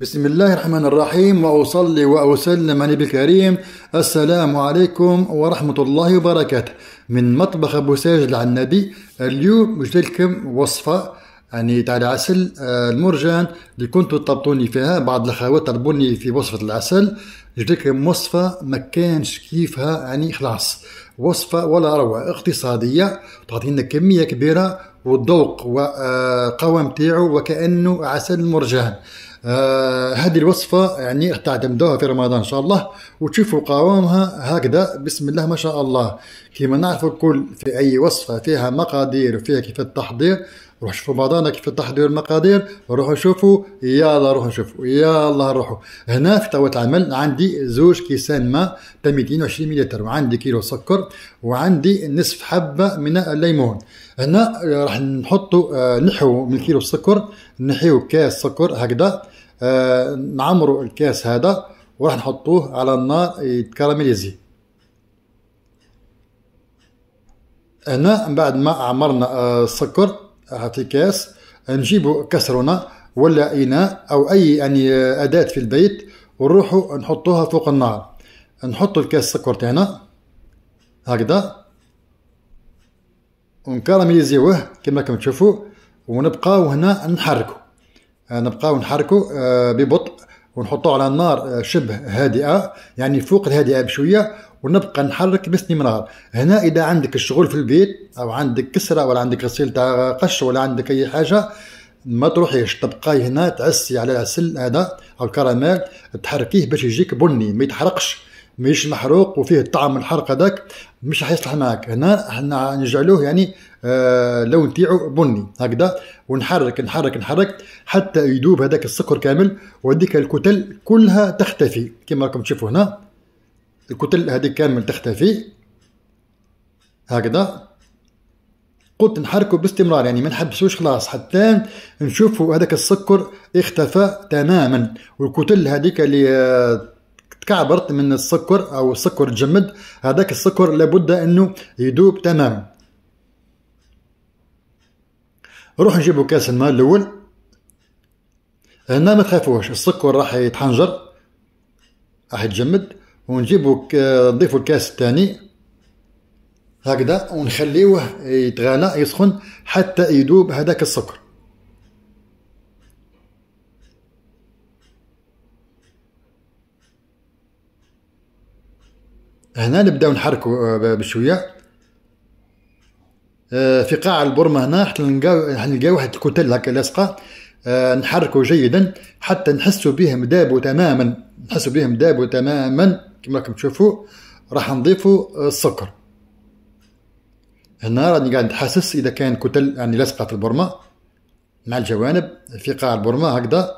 بسم الله الرحمن الرحيم وأصلي وأسلم على النبي الكريم السلام عليكم ورحمة الله وبركاته من مطبخ أبو ساجد على النبي اليوم مجدلكم وصفة يعني تاع العسل المرجان اللي كنتوا طلبتوني فيها بعض الأخوات طلبوني في وصفة العسل جبت وصفة ما كانش كيفها يعني خلاص وصفة ولا روعة اقتصادية تعطينا كمية كبيرة والذوق والقوام تاعو وكأنه عسل مرجان آه هذه الوصفة يعني تعتمدوها في رمضان إن شاء الله وتشوفوا قوامها هكذا بسم الله ما شاء الله كما نعرف الكل في أي وصفة فيها مقادير وفيها كيف التحضير روح شوفوا رمضان كيف التحضير المقادير روحوا شوفوا يلا روحوا شوفوا يلا روحوا هنا في طاولة العمل عندي زوج كيسان ماء تم وعشرين مليتر وعندي كيلو سكر وعندي نصف حبة من الليمون هنا آه، راح نحطوا آه، نحو من كيلو السكر نحيو كاس سكر هكذا آه، نعمروا الكاس هذا وراح نحطوه على النار يتكراميليزي هنا من بعد ما عمرنا السكر في كاس نجيبوا كسرونه ولا اناء او اي يعني اداه في البيت ونروحوا نحطوها فوق النار نحطوا الكاس السكر تاعنا هكذا ونكراميليزيوه كما راكم تشوفوا ونبقاو هنا نحركو آه، نبقاو نحركو آه، ببطء ونحطو على النار آه، شبه هادئه يعني فوق الهادئه بشويه ونبقى نحرك باستمرار هنا اذا عندك الشغل في البيت او عندك كسره ولا عندك غسيل تاع قش ولا عندك اي حاجه ما تروحيش تبقاي هنا تعسي على العسل هذا او الكراميل تحركيه باش يجيك بني ما يتحرقش مش محروق وفيه الطعم الحرق هذاك مش حيصلح معك هنا احنا نجعلوه يعني آه لون تاعو بني هكذا ونحرك نحرك نحرك حتى يذوب هذاك السكر كامل وهذيك الكتل كلها تختفي كما راكم تشوفوا هنا الكتل هذيك كامل تختفي هكذا قلت نحركه باستمرار يعني ما نحبسوش خلاص حتى نشوفوا هذاك السكر اختفى تماما والكتل هذيك اللي آه، تكعبرت من السكر او السكر تجمد هذاك السكر لابد انه يدوب تماما نروح نجيبو كاس الماء الاول هنا ما تخافوش السكر راح يتحنجر راح يتجمد ونجيبو نضيفو الكاس الثاني هكذا ونخليوه يتغالى يسخن حتى يدوب هذاك السكر هنا نبداو نحركوا آه، بشويه آه، في قاع البرمه هنا حتى نلقاو واحد الكتل هكا لاصقه آه، نحركوا جيدا حتى نحسوا بهم دابوا تماما نحسوا بهم دابوا تماما كما راكم تشوفوا راح نضيفوا السكر هنا راني قاعد نحسس اذا كان كتل يعني لاصقه في البرمه مع الجوانب في قاع البرمه هكذا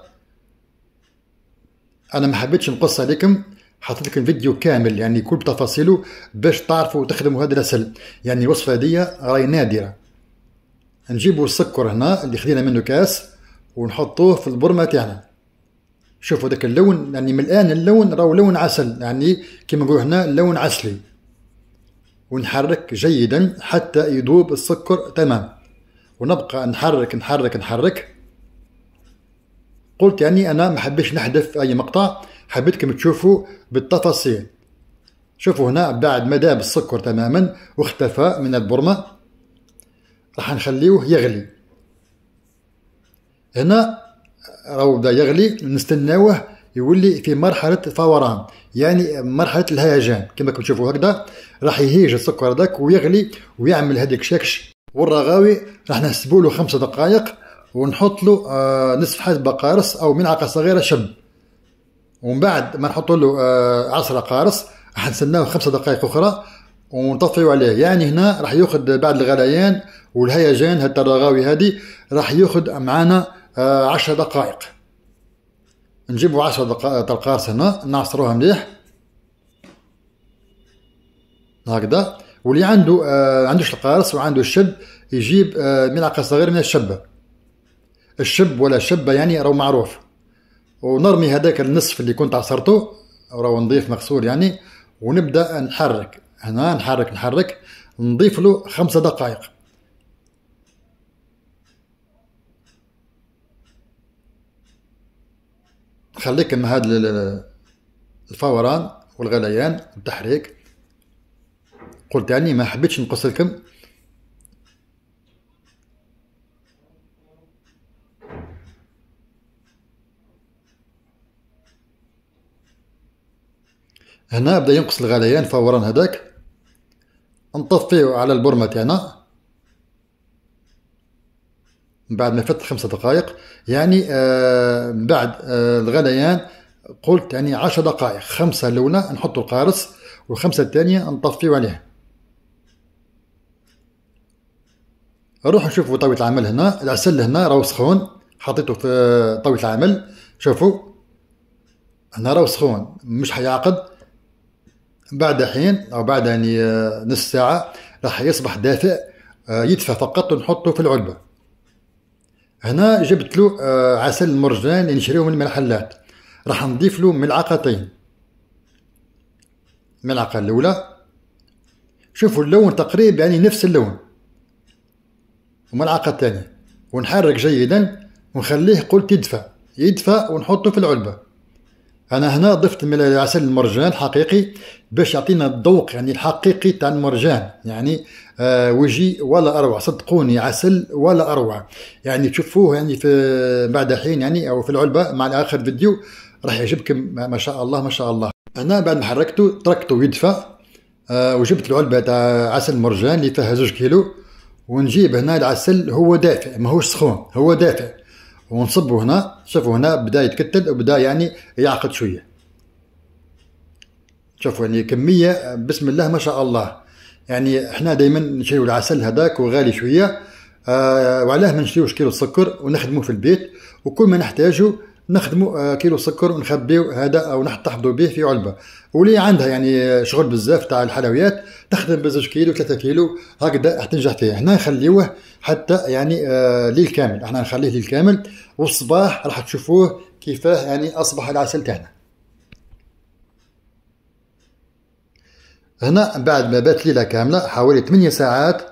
انا ما حبيتش نقص عليكم حاطط لكم الفيديو كامل يعني كل تفاصيله باش تعرفوا تخدموا هذا العسل يعني الوصفه هذه راهي نادره نجيبوا السكر هنا اللي خدينا منه كاس ونحطوه في البرمه تاعنا شوفوا ذاك اللون يعني من الان اللون راهو لون عسل يعني كما نقولوا هنا لون عسلي ونحرك جيدا حتى يذوب السكر تمام ونبقى نحرك نحرك نحرك قلت يعني انا ما حبيتش نحذف اي مقطع حبيتكم تشوفوا بالتفاصيل شوفوا هنا بعد ما داب السكر تماما واختفى من البرمة راح نخليوه يغلي هنا راهو بدا يغلي نستناوه يولي في مرحلة فوران يعني مرحلة الهيجان كما تشوفوا هكذا راح يهيج السكر هذاك ويغلي ويعمل هذيك شكش والرغاوي راح نحسبوا له 5 دقائق ونحط له آه، نصف حبه قارص أو ملعقة صغيرة شب ومن بعد ما نحط له آه، عصر قارص راح نستناه خمسة دقائق اخرى ونطفيو عليه يعني هنا راح ياخذ بعد الغليان والهيجان هاد الرغاوي هادي راح ياخذ معانا آه، عشر دقائق نجيبو عشر دقائق آه، القارص هنا نعصروها مليح هكذا واللي عنده آه عندوش القارص وعنده الشب يجيب آه ملعقه صغيره من الشبه الشب ولا شبه يعني راهو معروف ونرمي هذاك النصف اللي كنت عصرته راهو نضيف مغسول يعني ونبدا نحرك هنا نحرك نحرك نضيف له خمسة دقائق خليك مع هذا الفوران والغليان والتحريك قلت يعني ما حبيتش نقص لكم هنا بدا ينقص الغليان فورا هداك نطفيه على البرمة تاعنا من بعد ما فات خمسة دقائق يعني آه من بعد آه الغليان قلت يعني عشر دقائق خمسة الأولى نحط القارص والخمسة الثانية نطفيو عليه نروح نشوفوا طاوية العمل هنا العسل هنا راهو سخون حطيته في طاوية العمل شوفوا هنا راهو سخون مش حيعقد بعد حين او بعد يعني آه، نص ساعه راح يصبح دافئ آه، يدفى فقط ونحطه في العلبه هنا جبت له آه، عسل المرجان اللي يعني نشريه من المحلات راح نضيف له ملعقتين الملعقه الاولى شوفوا اللون تقريبا يعني نفس اللون وملعقه الثانيه ونحرك جيدا ونخليه قلت يدفى يدفى ونحطه في العلبه انا هنا ضفت عسل المرجان حقيقي باش يعطينا الذوق يعني الحقيقي تاع المرجان يعني آه وجي ولا اروع صدقوني عسل ولا اروع يعني تشوفوه يعني في بعد حين يعني او في العلبه مع اخر فيديو راح يعجبكم ما شاء الله ما شاء الله انا بعد ما حركته تركته يدفى آه وجبت العلبه تاع عسل المرجان اللي فيها زوج كيلو ونجيب هنا العسل هو دافئ ماهوش سخون هو دافئ ونصبوا هنا شوفوا هنا بدا يتكتل وبدا يعني يعقد شويه شوفوا يعني كميه بسم الله ما شاء الله يعني احنا دائما نشريو العسل هذاك وغالي شويه آه وعلاه ما نشريوش كيلو السكر ونخدموه في البيت وكل ما نحتاجه نخدموا آه، كيلو سكر ونخبيو هذا او ونحتفظوا به في علبه واللي عندها يعني شغل بزاف تاع الحلويات تخدم بزوج كيلو ثلاثة كيلو هكذا تنجح فيه هنا نخليوه حتى يعني آه، ليل كامل احنا نخليه ليل كامل والصباح راح تشوفوه كيفاه يعني اصبح العسل تاعنا هنا بعد ما بات ليله كامله حوالي 8 ساعات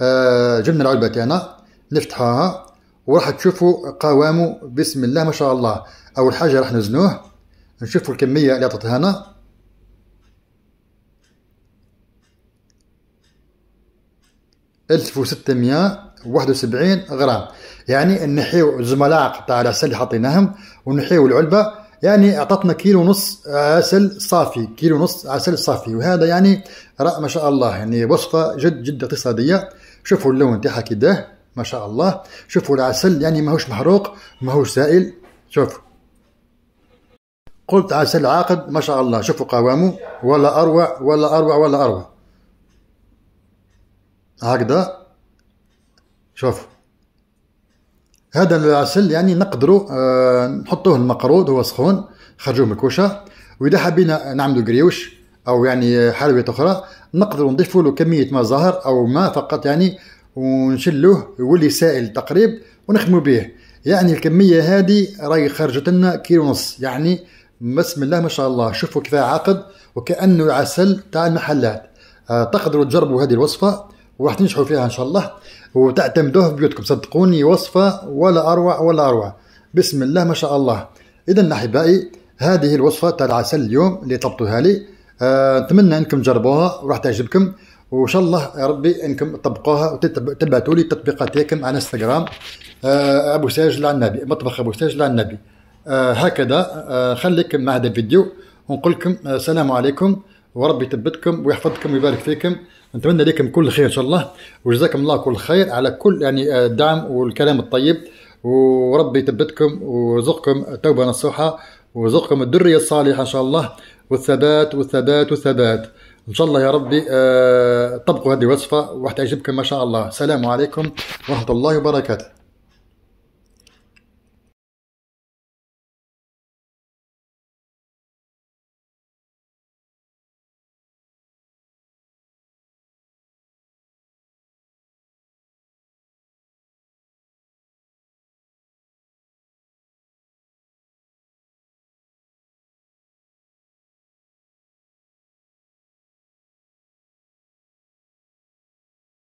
آه، جبنا العلبه تاعنا نفتحوها وراح تشوفوا قوامه بسم الله ما شاء الله اول حاجه راح نزنوه نشوفوا الكميه اللي عطتها لنا ألف وستمية واحد وسبعين غرام يعني نحيو الزملاق تاع العسل اللي حطيناهم ونحيو العلبه يعني اعطتنا كيلو ونص عسل صافي كيلو ونص عسل صافي وهذا يعني ما شاء الله يعني وصفه جد جد اقتصاديه شوفوا اللون تاعها كده ما شاء الله شوفوا العسل يعني ماهوش محروق ماهوش سائل شوفوا قلت عسل عاقد ما شاء الله شوفوا قوامه ولا أروع ولا أروع ولا أروع هكذا شوفوا هذا العسل يعني نقدروا آه نحطوه المقروض هو سخون خرجوه من الكوشة وإذا حبينا نعملوا قريوش أو يعني حلويات أخرى نقدروا نضيفوا له كمية ما زهر أو ما فقط يعني ونشلوه يولي سائل تقريب ونخدموا به يعني الكميه هذه راهي خرجت لنا كيلو ونص يعني بسم الله ما شاء الله شوفوا كيف عقد وكانه العسل تاع المحلات آه تقدروا تجربوا هذه الوصفه وراح تنجحوا فيها ان شاء الله وتعتمدوه في بيوتكم صدقوني وصفه ولا اروع ولا اروع بسم الله ما شاء الله اذا احبائي هذه الوصفه تاع العسل اليوم اللي طلبتوها لي آه، اتمنى انكم تجربوها وراح تعجبكم وان شاء الله يا ربي انكم تطبقوها وتبعثوا لي التطبيقات تاعكم على انستغرام آه، ابو ساج على النبي مطبخ ابو ساج على النبي آه، هكذا آه، خليكم مع هذا الفيديو ونقول لكم السلام عليكم وربي يثبتكم ويحفظكم ويبارك فيكم نتمنى لكم كل خير ان شاء الله وجزاكم الله كل خير على كل يعني الدعم والكلام الطيب وربي يثبتكم ويرزقكم التوبه نصوحه ويرزقكم الذريه الصالحه ان شاء الله والثبات والثبات والثبات ان شاء الله يا ربي آه، طبقوا هذه الوصفه وحتعجبكم ما شاء الله السلام عليكم ورحمه الله وبركاته